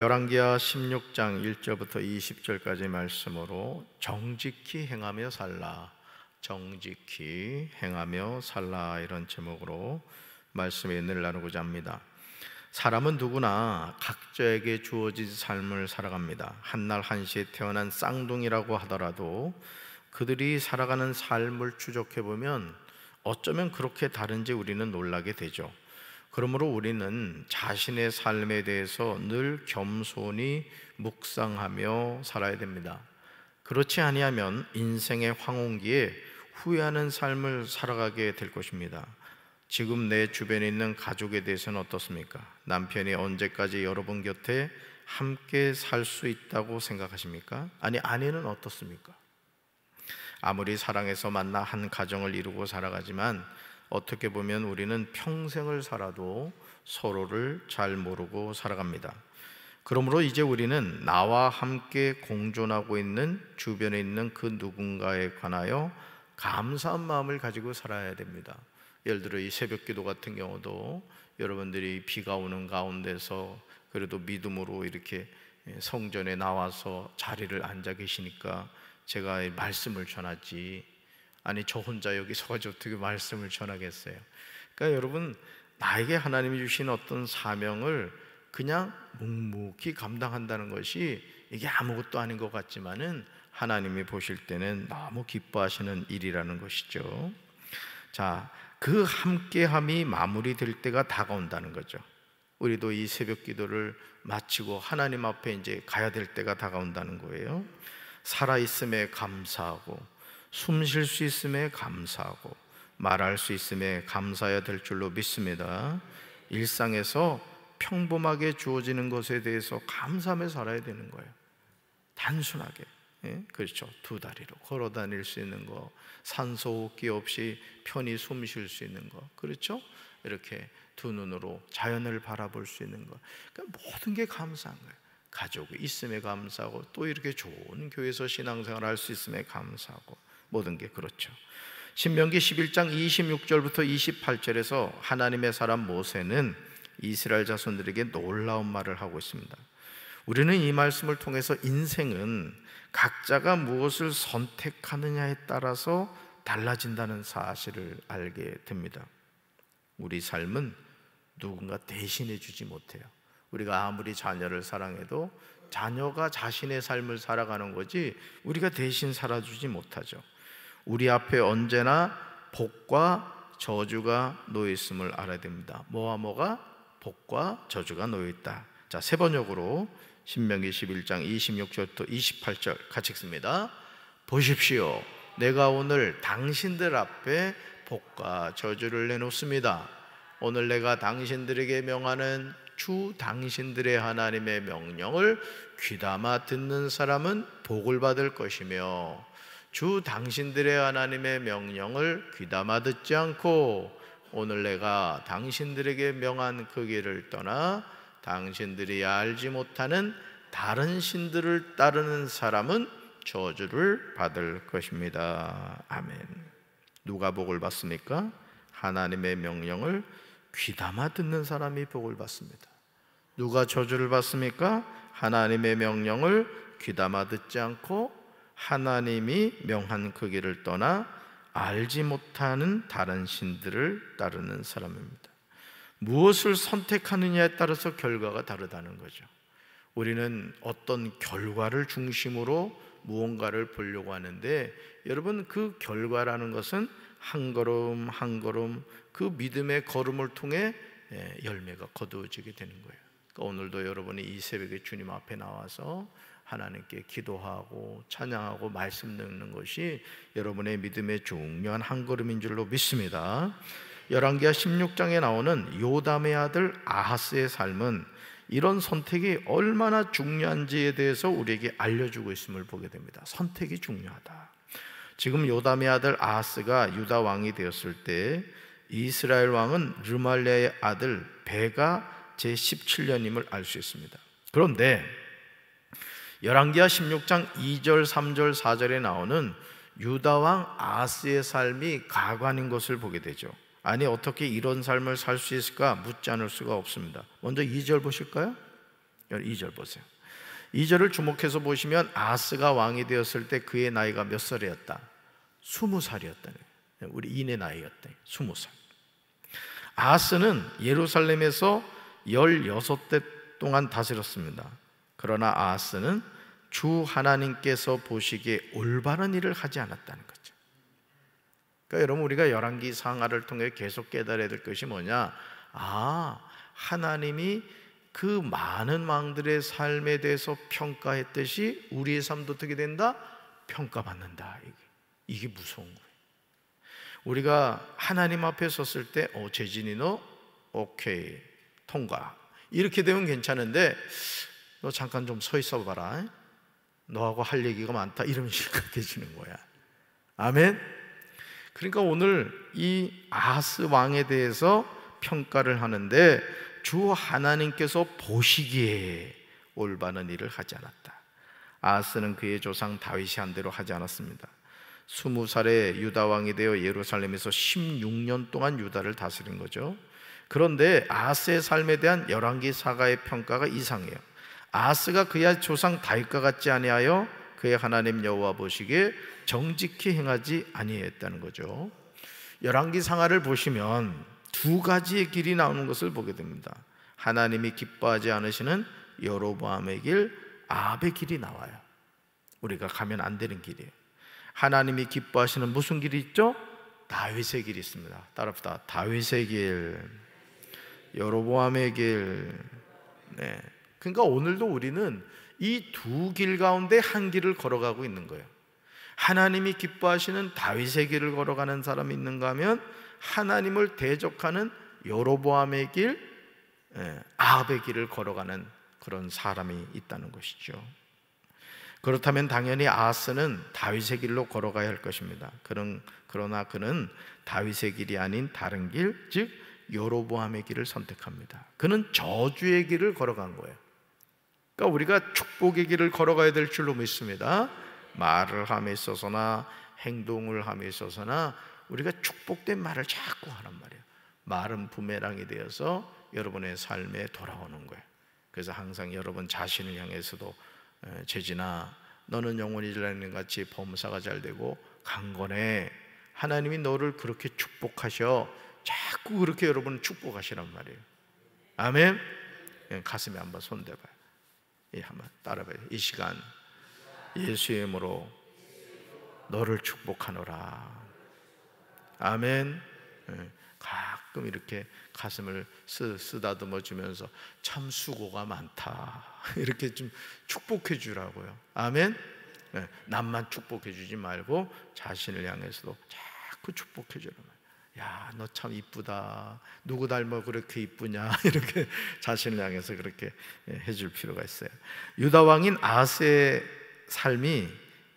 열왕기하 16장 1절부터 20절까지 말씀으로 정직히 행하며 살라 정직히 행하며 살라 이런 제목으로 말씀의 은혜를 나누고자 합니다 사람은 누구나 각자에게 주어진 삶을 살아갑니다 한 날 한시에 태어난 쌍둥이라고 하더라도 그들이 살아가는 삶을 추적해보면 어쩌면 그렇게 다른지 우리는 놀라게 되죠 그러므로 우리는 자신의 삶에 대해서 늘 겸손히 묵상하며 살아야 됩니다. 그렇지 아니하면 인생의 황혼기에 후회하는 삶을 살아가게 될 것입니다. 지금 내 주변에 있는 가족에 대해서는 어떻습니까? 남편이 언제까지 여러분 곁에 함께 살 수 있다고 생각하십니까? 아니 아내는 어떻습니까? 아무리 사랑해서 만나 한 가정을 이루고 살아가지만 어떻게 보면 우리는 평생을 살아도 서로를 잘 모르고 살아갑니다. 그러므로 이제 우리는 나와 함께 공존하고 있는 주변에 있는 그 누군가에 관하여 감사한 마음을 가지고 살아야 됩니다. 예를 들어 이 새벽 기도 같은 경우도 여러분들이 비가 오는 가운데서 그래도 믿음으로 이렇게 성전에 나와서 자리를 앉아 계시니까 제가 말씀을 전하지 아니 저 혼자 여기 서 어떻게 말씀을 전하겠어요? 그러니까 여러분 나에게 하나님이 주신 어떤 사명을 그냥 묵묵히 감당한다는 것이 이게 아무것도 아닌 것 같지만은 하나님이 보실 때는 너무 기뻐하시는 일이라는 것이죠. 자, 그 함께함이 마무리될 때가 다가온다는 거죠. 우리도 이 새벽 기도를 마치고 하나님 앞에 이제 가야 될 때가 다가온다는 거예요. 살아있음에 감사하고 숨쉴수 있음에 감사하고 말할 수 있음에 감사해야 될 줄로 믿습니다. 일상에서 평범하게 주어지는 것에 대해서 감사하며 살아야 되는 거예요. 단순하게. 예? 그렇죠. 두 다리로 걸어 다닐 수 있는 거, 산소 호흡기 없이 편히 숨 쉴 수 있는 거. 그렇죠? 이렇게 두 눈으로 자연을 바라볼 수 있는 거. 그러니까 모든 게 감사한 거예요. 가족이 있음에 감사하고 또 이렇게 좋은 교회에서 신앙생활 할 수 있음에 감사하고 모든 게 그렇죠. 신명기 11장 26절부터 28절에서 하나님의 사람 모세는 이스라엘 자손들에게 놀라운 말을 하고 있습니다. 우리는 이 말씀을 통해서 인생은 각자가 무엇을 선택하느냐에 따라서 달라진다는 사실을 알게 됩니다. 우리 삶은 누군가 대신해 주지 못해요. 우리가 아무리 자녀를 사랑해도 자녀가 자신의 삶을 살아가는 거지 우리가 대신 살아주지 못하죠. 우리 앞에 언제나 복과 저주가 놓여 있음을 알아야 됩니다. 뭐와 뭐가 복과 저주가 놓여 있다. 자, 세 번역으로 신명기 11장 26절부터 28절 같이 읽습니다. 보십시오. 내가 오늘 당신들 앞에 복과 저주를 내놓습니다. 오늘 내가 당신들에게 명하는 주 당신들의 하나님의 명령을 귀담아 듣는 사람은 복을 받을 것이며 주 당신들의 하나님의 명령을 귀담아 듣지 않고 오늘 내가 당신들에게 명한 그 길을 떠나 당신들이 알지 못하는 다른 신들을 따르는 사람은 저주를 받을 것입니다. 아멘. 누가 복을 받습니까? 하나님의 명령을 귀담아 듣는 사람이 복을 받습니다. 누가 저주를 받습니까? 하나님의 명령을 귀담아 듣지 않고 하나님이 명한 그 길을 떠나 알지 못하는 다른 신들을 따르는 사람입니다. 무엇을 선택하느냐에 따라서 결과가 다르다는 거죠. 우리는 어떤 결과를 중심으로 무언가를 보려고 하는데 여러분 그 결과라는 것은 한 걸음 한 걸음 그 믿음의 걸음을 통해 예, 열매가 거두어지게 되는 거예요. 그러니까 오늘도 여러분이 이 새벽에 주님 앞에 나와서 하나님께 기도하고 찬양하고 말씀 듣는 것이 여러분의 믿음의 중요한 한 걸음인 줄로 믿습니다. 열왕기하 16장에 나오는 요담의 아들 아하스의 삶은 이런 선택이 얼마나 중요한지에 대해서 우리에게 알려주고 있음을 보게 됩니다. 선택이 중요하다. 지금 요담의 아들 아하스가 유다 왕이 되었을 때 이스라엘 왕은 르말레의 아들 베가 제 17년임을 알 수 있습니다. 그런데 열왕기하 16장 2절, 3절, 4절에 나오는 유다 왕 아스의 삶이 가관인 것을 보게 되죠. 아니 어떻게 이런 삶을 살 수 있을까 묻지 않을 수가 없습니다. 먼저 2절 보실까요? 2절 보세요. 2절을 주목해서 보시면 아스가 왕이 되었을 때 그의 나이가 몇 살이었다? 20살이었다. 우리 인의 나이였다. 20살. 아스는 예루살렘에서 16대 동안 다스렸습니다. 그러나 아하스는 주 하나님께서 보시기에 올바른 일을 하지 않았다는 거죠. 그러니까 여러분 우리가 열왕기 상하를 통해 계속 깨달아야 될 것이 뭐냐? 아, 하나님이 그 많은 왕들의 삶에 대해서 평가했듯이 우리의 삶도 어떻게 된다? 평가받는다. 이게, 이게 무서운 거예요. 우리가 하나님 앞에 섰을 때, 어, 재진이 너? 오케이. 통과. 이렇게 되면 괜찮은데, 너 잠깐 좀 서 있어 봐라. 너하고 할 얘기가 많다. 이러면 실각되시는 거야. 아멘. 그러니까 오늘 이아스 왕에 대해서 평가를 하는데 주 하나님께서 보시기에 올바른 일을 하지 않았다. 아스는 그의 조상 다윗이 한 대로 하지 않았습니다. 스무 살에 유다 왕이 되어 예루살렘에서 16년 동안 유다를 다스린 거죠. 그런데 아스의 삶에 대한 열왕기 사가의 평가가 이상해요. 아스가 그의 조상 다윗과 같지 아니하여 그의 하나님 여호와 보시기에 정직히 행하지 아니했다는 거죠. 열왕기 상하를 보시면 두 가지의 길이 나오는 것을 보게 됩니다. 하나님이 기뻐하지 않으시는 여로보암의 길, 아합의 길이 나와요. 우리가 가면 안 되는 길이에요. 하나님이 기뻐하시는 무슨 길이 있죠? 다윗의 길이 있습니다. 따라합시다. 다윗의 길, 여로보암의 길. 네. 그러니까 오늘도 우리는 이 두 길 가운데 한 길을 걸어가고 있는 거예요. 하나님이 기뻐하시는 다윗의 길을 걸어가는 사람이 있는가 하면 하나님을 대적하는 여로보암의 길, 예, 아합의 길을 걸어가는 그런 사람이 있다는 것이죠. 그렇다면 당연히 아스는 다윗의 길로 걸어가야 할 것입니다. 그런, 그러나 그는 다윗의 길이 아닌 다른 길, 즉 여로보암의 길을 선택합니다. 그는 저주의 길을 걸어간 거예요. 그러니까 우리가 축복의 길을 걸어가야 될 줄로 믿습니다. 말을 함에 있어서나 행동을 함에 있어서나 우리가 축복된 말을 자꾸 하란 말이에요. 말은 부메랑이 되어서 여러분의 삶에 돌아오는 거예요. 그래서 항상 여러분 자신을 향해서도 재진아 너는 영원히 잘하는 같이 범사가 잘 되고 강건해 하나님이 너를 그렇게 축복하셔 자꾸 그렇게 여러분 축복하시란 말이에요. 아멘. 예, 가슴에 한번 손 대봐요. 예, 한번 따라봐요. 이 시간 예수의 이름으로 너를 축복하노라. 아멘. 예, 가끔 이렇게 가슴을 쓰, 다듬어 주면서 참 수고가 많다. 이렇게 좀 축복해 주라고요. 아멘. 예, 남만 축복해 주지 말고 자신을 향해서도 자꾸 축복해 주라고요. 야, 너 참 이쁘다. 누구 닮아 그렇게 이쁘냐. 이렇게 자신을 향해서 그렇게 예, 해줄 필요가 있어요. 유다 왕인 아스의 삶이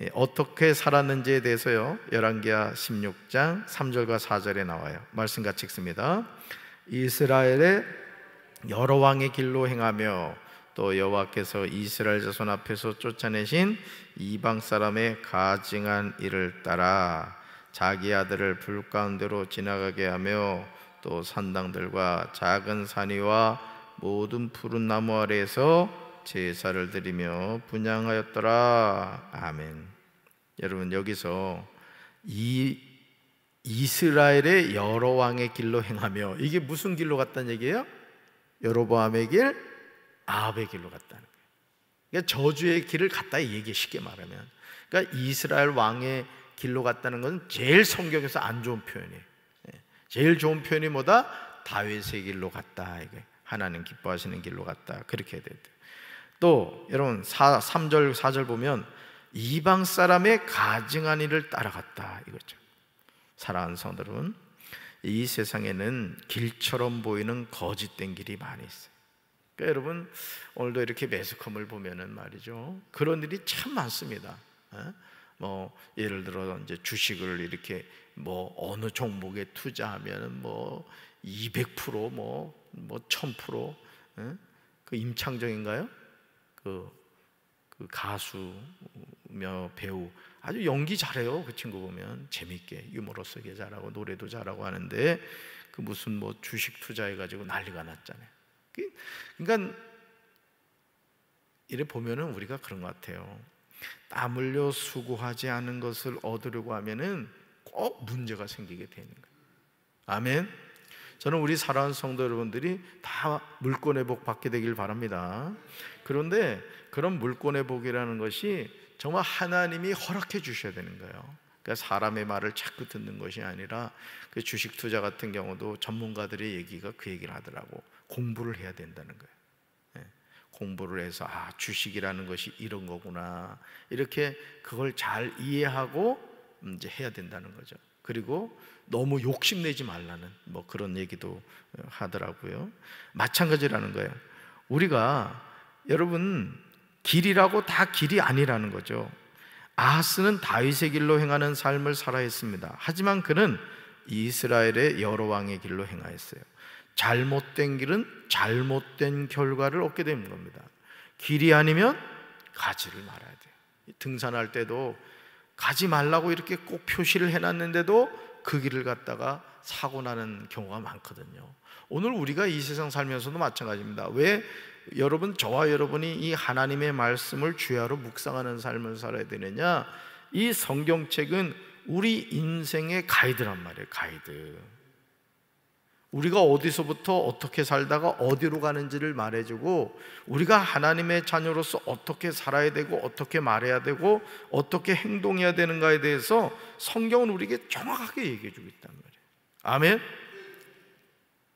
예, 어떻게 살았는지에 대해서요. 열왕기하 16장 3절과 4절에 나와요. 말씀 같이 읽습니다. 이스라엘의 여러 왕의 길로 행하며 또 여호와께서 이스라엘 자손 앞에서 쫓아내신 이방 사람의 가증한 일을 따라 자기 아들을 불 가운데로 지나가게 하며 또 산당들과 작은 산이와 모든 푸른 나무 아래에서 제사를 드리며 분양하였더라. 아멘. 여러분 여기서 이 이스라엘의 여러 왕의 길로 행하며 이게 무슨 길로 갔다는 얘기예요? 여로보암의 길, 아합의 길로 갔다는 거예요. 그러니까 저주의 길을 갔다 얘기 쉽게 말하면. 그러니까 이스라엘 왕의 길로 갔다는 것은 제일 성경에서 안 좋은 표현이에요. 예. 제일 좋은 표현이 뭐다? 다윗의 길로 갔다. 이게 하나님 기뻐하시는 길로 갔다. 그렇게 해야 돼요. 또 여러분 4, 3절 4절 보면 이방 사람의 가증한 일을 따라갔다 이거죠. 사랑하는 성들은 이 세상에는 길처럼 보이는 거짓된 길이 많이 있어요. 그러니까 여러분 오늘도 이렇게 매스컴을 보면은 말이죠. 그런 일이 참 많습니다. 예? 뭐 예를 들어 이제 주식을 이렇게 뭐 어느 종목에 투자하면은 뭐 200%, 뭐, 뭐 1000%, 응? 그 임창정인가요? 그, 그 가수며 배우. 아주 연기 잘해요. 그 친구 보면. 재밌게. 유머러스게 잘하고 노래도 잘하고 하는데 그 무슨 뭐 주식 투자해가지고 난리가 났잖아요. 그, 그러니까 이래 보면은 우리가 그런 것 같아요. 땀 흘려 수고하지 않은 것을 얻으려고 하면은 꼭 문제가 생기게 되는 거예요. 아멘. 저는 우리 사랑하는 성도 여러분들이 다 물권의 복 받게 되길 바랍니다. 그런데 그런 물권의 복이라는 것이 정말 하나님이 허락해 주셔야 되는 거예요. 그러니까 사람의 말을 자꾸 듣는 것이 아니라 그 주식 투자 같은 경우도 전문가들의 얘기가 그 얘기를 하더라고 공부를 해야 된다는 거예요. 공부를 해서 아, 주식이라는 것이 이런 거구나. 이렇게 그걸 잘 이해하고 이제 해야 된다는 거죠. 그리고 너무 욕심내지 말라는 뭐 그런 얘기도 하더라고요. 마찬가지라는 거예요. 우리가 여러분 길이라고 다 길이 아니라는 거죠. 아하스는 다윗의 길로 행하는 삶을 살아 했습니다. 하지만 그는 이스라엘의 여러 왕의 길로 행하였어요. 잘못된 길은 잘못된 결과를 얻게 되는 겁니다. 길이 아니면 가지를 말아야 돼요. 등산할 때도 가지 말라고 이렇게 꼭 표시를 해놨는데도 그 길을 갔다가 사고 나는 경우가 많거든요. 오늘 우리가 이 세상 살면서도 마찬가지입니다. 왜 여러분 저와 여러분이 이 하나님의 말씀을 주야로 묵상하는 삶을 살아야 되느냐? 이 성경책은 우리 인생의 가이드란 말이에요. 가이드. 우리가 어디서부터 어떻게 살다가 어디로 가는지를 말해주고 우리가 하나님의 자녀로서 어떻게 살아야 되고 어떻게 말해야 되고 어떻게 행동해야 되는가에 대해서 성경은 우리에게 정확하게 얘기해주고 있단 말이에요. 아멘.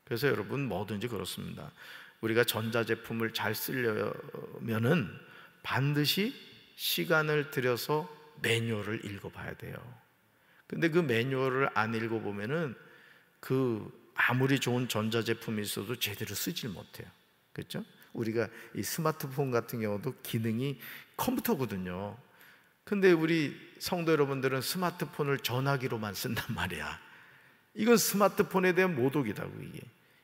그래서 여러분 뭐든지 그렇습니다. 우리가 전자제품을 잘 쓰려면은 반드시 시간을 들여서 매뉴얼을 읽어봐야 돼요. 근데 그 매뉴얼을 안 읽어보면은 그 아무리 좋은 전자제품이 있어도 제대로 쓰질 못해요. 그렇죠? 우리가 이 스마트폰 같은 경우도 기능이 컴퓨터거든요. 근데 우리 성도 여러분들은 스마트폰을 전화기로만 쓴단 말이야. 이건 스마트폰에 대한 모독이다고 이게.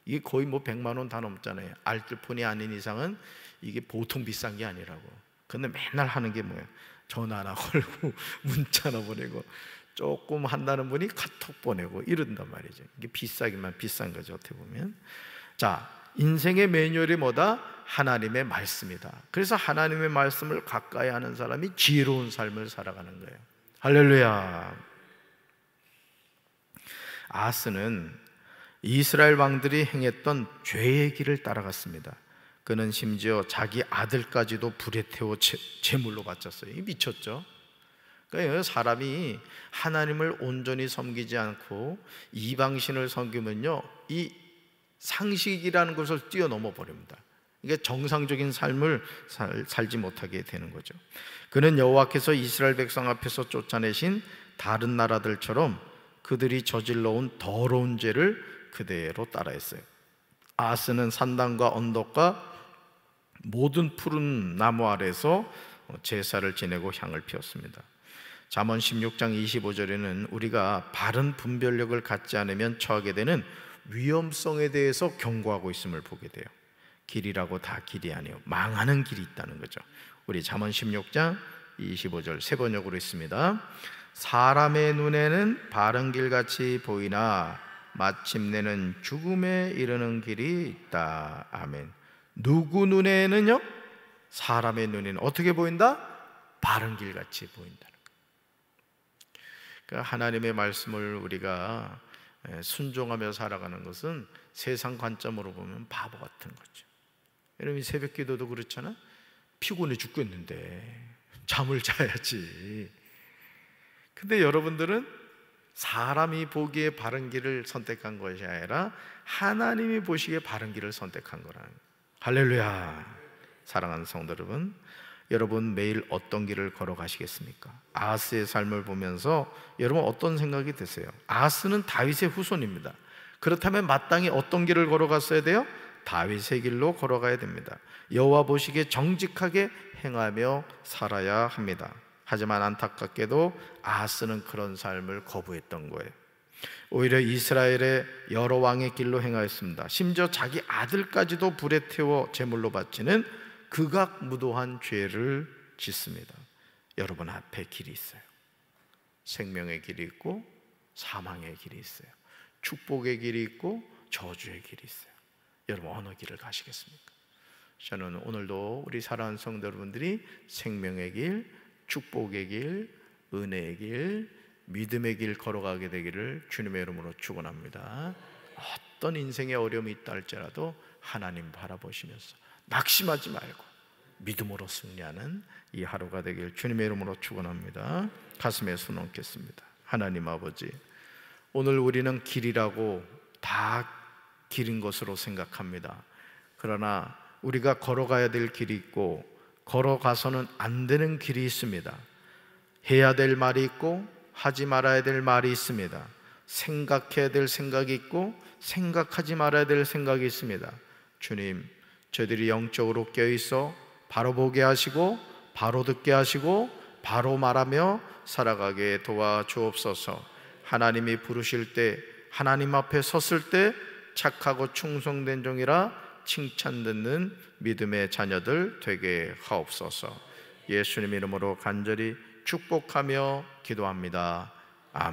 이게 거의 뭐1만 원 다 넘잖아요. 알뜰폰이 아닌 이상은 이게 보통 비싼 게 아니라고. 근데 맨날 하는 게뭐예 전화나 걸고 문자나 보내고 조금 한다는 분이 카톡 보내고 이런단 말이죠. 이게 비싸기만 비싼 거죠, 어떻게 보면. 자, 인생의 매뉴얼이 뭐다? 하나님의 말씀이다. 그래서 하나님의 말씀을 가까이 하는 사람이 지혜로운 삶을 살아가는 거예요. 할렐루야. 아스는 이스라엘 왕들이 행했던 죄의 길을 따라갔습니다. 그는 심지어 자기 아들까지도 불에 태워 제물로 바쳤어요. 미쳤죠? 그러니까 사람이 하나님을 온전히 섬기지 않고 이방신을 섬기면요, 이 상식이라는 것을 뛰어넘어 버립니다. 이게 정상적인 삶을 살, 살지 못하게 되는 거죠. 그는 여호와께서 이스라엘 백성 앞에서 쫓아내신 다른 나라들처럼 그들이 저질러온 더러운 죄를 그대로 따라했어요. 아스는 산당과 언덕과 모든 푸른 나무 아래서 제사를 지내고 향을 피웠습니다. 잠언 16장 25절에는 우리가 바른 분별력을 갖지 않으면 처하게 되는 위험성에 대해서 경고하고 있음을 보게 돼요. 길이라고 다 길이 아니에요. 망하는 길이 있다는 거죠. 우리 잠언 16장 25절 세 번역으로 있습니다. 사람의 눈에는 바른 길 같이 보이나 마침내는 죽음에 이르는 길이 있다. 아멘. 누구 눈에는요? 사람의 눈에는 어떻게 보인다? 바른 길 같이 보인다. 그러니까 하나님의 말씀을 우리가 예, 순종하며 살아가는 것은 세상 관점으로 보면 바보 같은 거죠. 여러분 새벽 기도도 그렇잖아. 피곤해 죽겠는데 잠을 자야지. 근데 여러분들은 사람이 보기에 바른 길을 선택한 것이 아니라 하나님이 보시기에 바른 길을 선택한 거라는 거예요. 할렐루야. 사랑하는 성도 여러분, 여러분 매일 어떤 길을 걸어가시겠습니까? 아스의 삶을 보면서 여러분 어떤 생각이 드세요? 아스는 다윗의 후손입니다. 그렇다면 마땅히 어떤 길을 걸어갔어야 돼요? 다윗의 길로 걸어가야 됩니다. 여호와 보시기에 정직하게 행하며 살아야 합니다. 하지만 안타깝게도 아스는 그런 삶을 거부했던 거예요. 오히려 이스라엘의 여러 왕의 길로 행하였습니다. 심지어 자기 아들까지도 불에 태워 제물로 바치는 극악무도한 죄를 짓습니다. 여러분 앞에 길이 있어요. 생명의 길이 있고 사망의 길이 있어요. 축복의 길이 있고 저주의 길이 있어요. 여러분 어느 길을 가시겠습니까? 저는 오늘도 우리 사랑하는 성도 여러분들이 생명의 길, 축복의 길, 은혜의 길, 믿음의 길 걸어가게 되기를 주님의 이름으로 축원합니다. 어떤 인생의 어려움이 있다 할지라도 하나님 바라보시면서 낙심하지 말고 믿음으로 승리하는 이 하루가 되길 주님의 이름으로 축원합니다. 가슴에 손 얹겠습니다. 하나님 아버지, 오늘 우리는 길이라고 다 길인 것으로 생각합니다. 그러나 우리가 걸어가야 될 길이 있고 걸어가서는 안 되는 길이 있습니다. 해야 될 말이 있고 하지 말아야 될 말이 있습니다. 생각해야 될 생각이 있고 생각하지 말아야 될 생각이 있습니다. 주님, 저희들이 영적으로 깨어있어 바로 보게 하시고 바로 듣게 하시고 바로 말하며 살아가게 도와주옵소서 하나님이 부르실 때 하나님 앞에 섰을 때 착하고 충성된 종이라 칭찬듣는 믿음의 자녀들 되게 하옵소서 예수님 이름으로 간절히 축복하며 기도합니다.